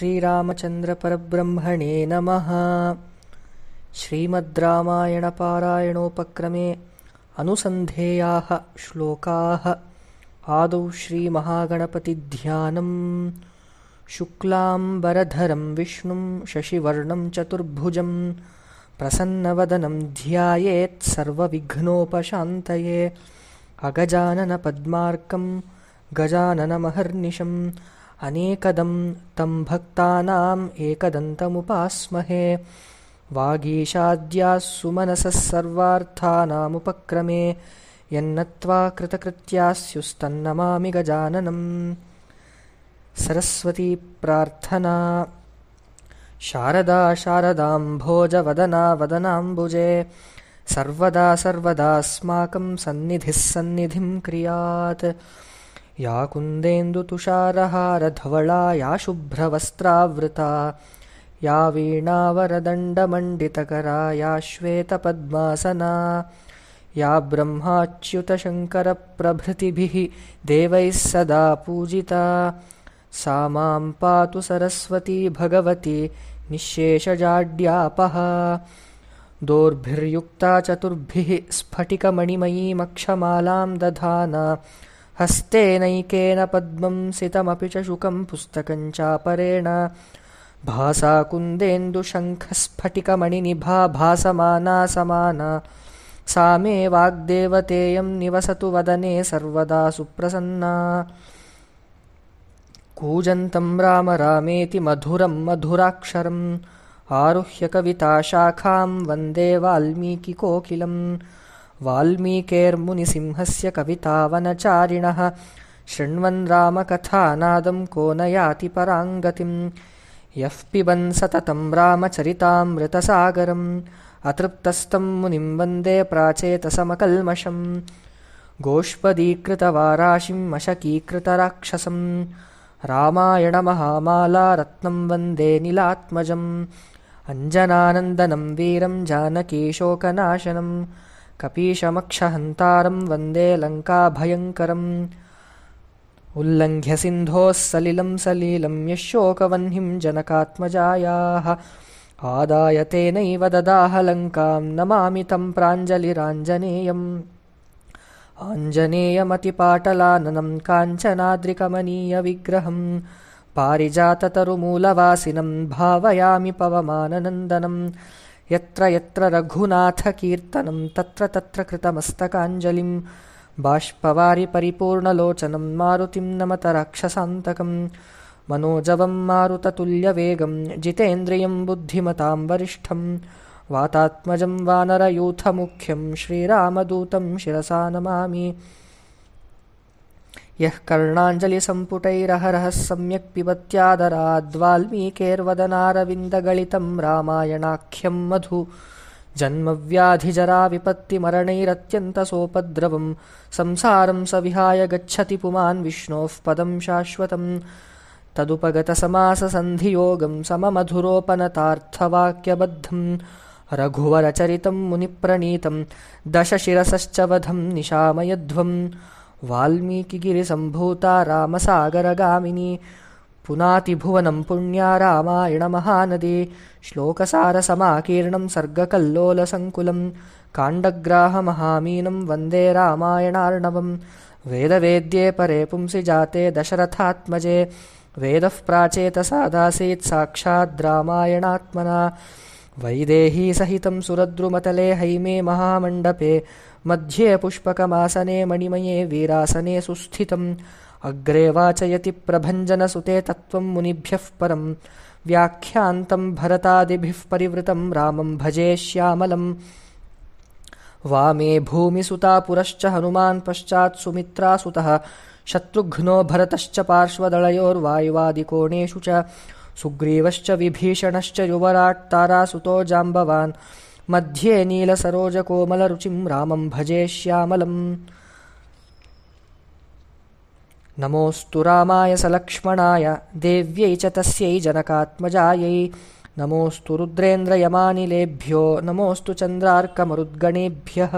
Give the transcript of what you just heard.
श्रीरामचन्द्रपरब्रह्मणे नमः श्रीमद्रामायणपारायणोपक्रमे अनुसन्धेयाः श्लोकाः आदौ श्रीमहागणपतिध्यानम् शुक्लाम्बरधरं विष्णुं शशिवर्णं चतुर्भुजं प्रसन्नवदनं ध्यायेत् सर्वविघ्नोपशान्तये अगजाननपद्मार्कं गजाननमहर्निशम् अनेकदं तं भक्तानाम् एकदन्तमुपास्महे वागीशाद्याः सुमनसः सर्वार्थानामुपक्रमे यन्नत्वा स्युस्तन्नमामि गजाननम् सरस्वतीप्रार्थना शारदा शारदाम्भोजवदना वदनाम्बुजे सर्वदा सर्वदास्माकं सन्निधिः सन्निधिं क्रियात् या कुन्देन्दुतुषारहारधवला या शुभ्रवस्त्रावृता या वीणावरदण्डमण्डितकरा या श्वेतपद्मासना या ब्रह्माच्युतशङ्करप्रभृतिभिः देवैः सदा पूजिता सा पातु सरस्वती भगवती निःशेषजाड्यापहा दोर्भिर्युक्ता चतुर्भिः स्फटिकमणिमयीमक्षमालाम् दधाना हस्तेनैकेन पद्मं सितमपि च शुकं पुस्तकं चापरेण समाना सा मे वाग्देवतेयं निवसतु वदने सर्वदा सुप्रसन्ना कूजन्तं राम रामेति मधुरं मधुराक्षरम् आरुह्य कविता वन्दे वाल्मीकिकोकिलम् वाल्मीकेर्मुनिसिंहस्य कवितावनचारिणः शृण्वन् रामकथानादं को न याति पराङ्गतिम् यः पिबन् सततं रामचरितामृतसागरम् अतृप्तस्तं मुनिं वन्दे प्राचेतसमकल्मषम् गोष्पदीकृतवाराशिम् मशकीकृतराक्षसम् रत्नं वन्दे निलात्मजम् अञ्जनानन्दनं वीरं जानकीशोकनाशनम् कपीशमक्षहन्तारम् वन्दे लङ्काभयङ्करम् उल्लङ्घ्य सिन्धोः सलिलम् सलिलम् यः जनकात्मजायाः आदाय तेनैव ददाह लङ्काम् नमामि तम् प्राञ्जलिराञ्जनेयम् आञ्जनेयमतिपाटलाननम् काञ्चनाद्रिकमनीयविग्रहम् भावयामि पवमाननन्दनम् यत्र यत्र रघुनाथकीर्तनं तत्र तत्र कृतमस्तकाञ्जलिं बाष्पवारि परिपूर्णलोचनं मारुतिं नमत राक्षसान्तकम् मनोजवं मारुततुल्यवेगं जितेन्द्रियं बुद्धिमतां वरिष्ठं वातात्मजं वानरयूथमुख्यं श्रीरामदूतं शिरसा नमामि यः कर्णाञ्जलिसम्पुटैरहरः सम्यक् पिबत्यादराद्वाल्मीकेर्वदनारविन्द गळितम् रामायणाख्यम् मधु जन्मव्याधिजरा विपत्तिमरणैरत्यन्त सोपद्रवम् संसारम् स विहाय गच्छति पुमान् विष्णोः पदम् शाश्वतम् तदुपगतसमाससन्धियोगम् सममधुरोपनतार्थवाक्यबद्धम् रघुवरचरितम् मुनिप्रणीतम् दशशिरसश्च शिरसश्च वधम् निशामयध्वम् वाल्मीकिगिरिसम्भूता रामसागरगामिनी पुनातिभुवनं पुण्या रामायणमहानदी श्लोकसारसमाकीर्णं सर्गकल्लोलसङ्कुलं काण्डग्राहमहामीनं वन्दे रामायणार्णवं वेदवेद्ये परे पुंसि जाते दशरथात्मजे वेदः प्राचेतसादासीत्साक्षाद्रामायणात्मना सहित सुरद्रुमतले हईमे महामंडपे मध्ये पुष्पकमासने मणिमये वीरासने सुस्थित अग्रे वाचयति प्रभञ्जनसुते तत्त्वं मुनिभ्यः परं व्याख्या भरतादिभिः परिवृतं रामं भजे श्यामलम् वामे भूमिसुता पुरश्च हनुमान पश्चात सुमित्रासुतः शत्रुघ्नो भरतश्च पार्श्वदलयोर्वायुवादिकोणेषु च सुग्रीवश्च विभीषणश्च युवराट् तारासुतो जाम्बवान् मध्ये नीलसरोजकोमलरुचिं रामं भजे श्यामलम् नमोऽस्तु रामाय सलक्ष्मणाय देव्यै च तस्यै जनकात्मजायै नमोऽस्तु रुद्रेन्द्रयमानिलेभ्यो नमोऽस्तु चन्द्रार्कमरुद्गणेभ्यः